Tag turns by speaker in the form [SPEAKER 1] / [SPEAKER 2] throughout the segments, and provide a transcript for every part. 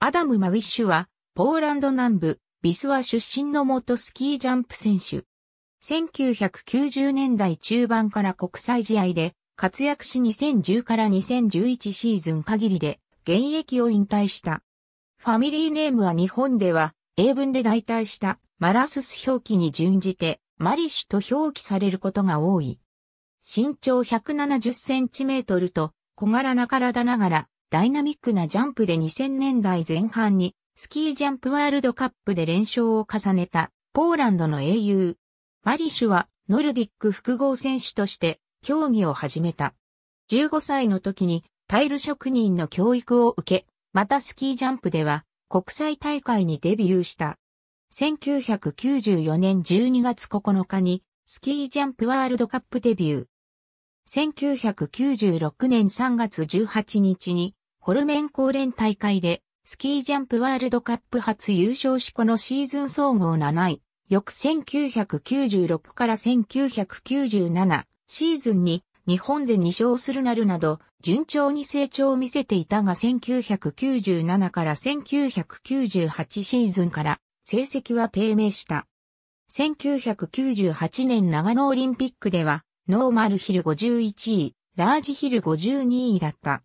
[SPEAKER 1] アダム・マウィッシュは、ポーランド南部、ビスワ出身の元スキージャンプ選手。1990年代中盤から国際試合で活躍し2010から2011シーズン限りで現役を引退した。ファミリーネームは日本では英文で代替したマラスス表記に準じてマリッシュと表記されることが多い。身長170センチメートルと小柄な体ながらダイナミックなジャンプで2000年代前半にスキージャンプワールドカップで連勝を重ねたポーランドの英雄。マリシュはノルディック複合選手として競技を始めた。15歳の時にタイル職人の教育を受け、またスキージャンプでは国際大会にデビューした。1994年12月9日にスキージャンプワールドカップデビュー。1996年3月18日にホルメン公連大会で、スキージャンプワールドカップ初優勝しこのシーズン総合7位、翌1996から1997シーズンに日本で2勝するなるなど、順調に成長を見せていたが1997から1998シーズンから成績は低迷した。1998年長野オリンピックでは、ノーマルヒル51位、ラージヒル52位だった。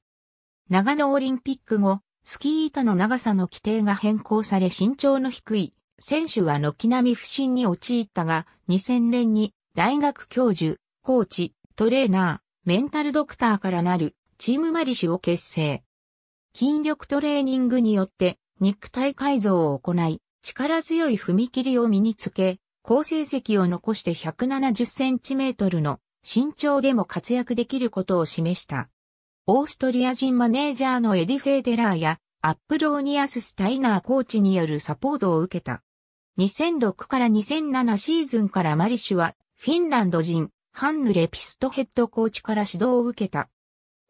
[SPEAKER 1] 長野オリンピック後、スキー板の長さの規定が変更され身長の低い選手は軒並み不振に陥ったが、2000年に大学教授、コーチ、トレーナー、メンタルドクターからなるチームマリシを結成。筋力トレーニングによって肉体改造を行い、力強い踏み切りを身につけ、好成績を残して170センチメートルの身長でも活躍できることを示した。オーストリア人マネージャーのエディ・フェーデラーや、アップローニアス・スタイナーコーチによるサポートを受けた。2006から2007シーズンからマリシュは、フィンランド人、ハンヌ・レピストヘッドコーチから指導を受けた。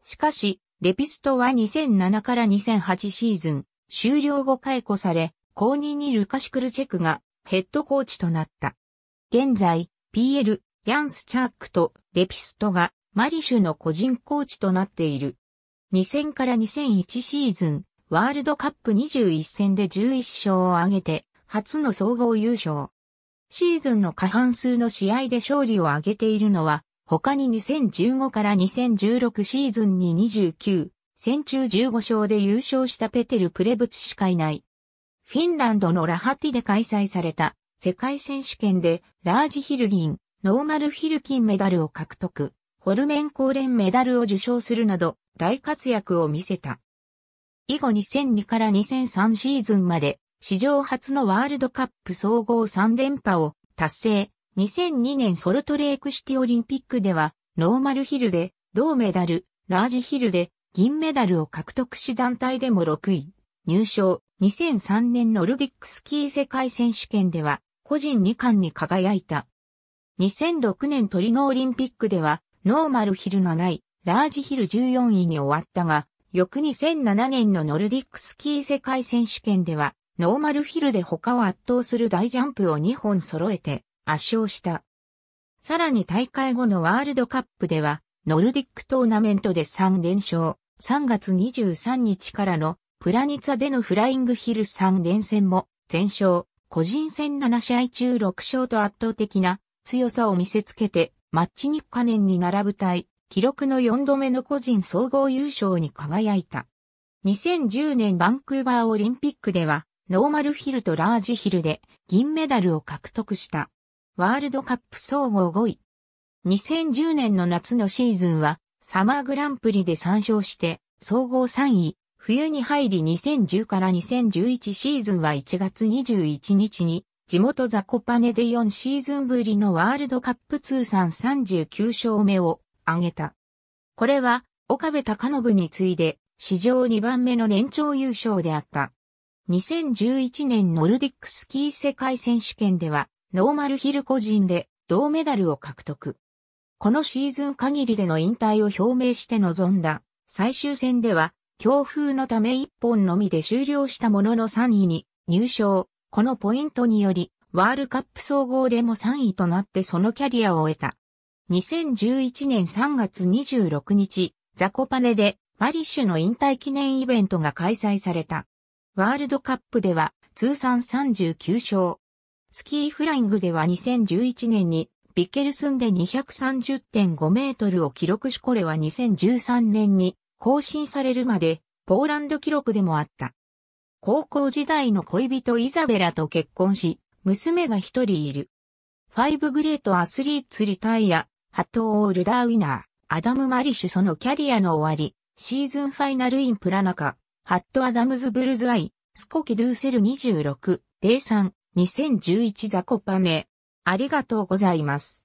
[SPEAKER 1] しかし、レピストは2007から2008シーズン、終了後解雇され、後任にルカシクルチェクがヘッドコーチとなった。現在、PL、ヤンス・チャークとレピストがマリシュの個人コーチとなっている。2000から2001シーズン、ワールドカップ21戦で11勝を挙げて、初の総合優勝。シーズンの過半数の試合で勝利を挙げているのは、他に2015から2016シーズンに29、戦中15勝で優勝したペテル・プレブツしかいない。フィンランドのラハティで開催された世界選手権でラージヒルギン、ノーマルヒルキンメダルを獲得。ホルメン公連メダルを受賞するなど大活躍を見せた。以後2002から2003シーズンまで史上初のワールドカップ総合3連覇を達成。2002年ソルトレークシティオリンピックではノーマルヒルで銅メダル、ラージヒルで銀メダルを獲得し団体でも6位。入賞。2003年ノルディックスキー世界選手権では個人2冠に輝いた。2006年トリノオリンピックではノーマルヒル7位、ラージヒル14位に終わったが、翌2007年のノルディックスキー世界選手権では、ノーマルヒルで他を圧倒する大ジャンプを2本揃えて圧勝した。さらに大会後のワールドカップでは、ノルディックトーナメントで3連勝、3月23日からのプラニツァでのフライングヒル3連戦も全勝、個人戦7試合中6勝と圧倒的な強さを見せつけてマッチニッカ年に並ぶ隊、記録の4度目の個人総合優勝に輝いた。2010年バンクーバーオリンピックでは、ノーマルヒルとラージヒルで銀メダルを獲得した。ワールドカップ総合5位。2010年の夏のシーズンは、サマーグランプリで参照して、総合3位。冬に入り2010から2011シーズンは1月21日に地元ザコパネで4シーズンぶりのワールドカップ通算39勝目を挙げた。これは岡部隆信に次いで史上2番目の年長優勝であった。2011年ノルディックスキー世界選手権ではノーマルヒル個人で銅メダルを獲得。このシーズン限りでの引退を表明して臨んだ最終戦では強風のため1本のみで終了したものの3位に入賞。このポイントにより、ワールカップ総合でも3位となってそのキャリアを終えた。2011年3月26日、ザコパネでマリッシュの引退記念イベントが開催された。ワールドカップでは通算39勝。スキーフライングでは2011年にビッケルスンで230.5メートルを記録しこれは2013年に更新されるまでポーランド記録でもあった。高校時代の恋人イザベラと結婚し、娘が一人いる。ファイブグレートアスリーツリタイア、ハットオールダーウィナー、アダム・マリシュそのキャリアの終わり、シーズンファイナルインプラナカ、ハット・アダムズ・ブルズ・アイ、スコキ・ドゥーセル26、03、2011ザコパネ。ありがとうございます。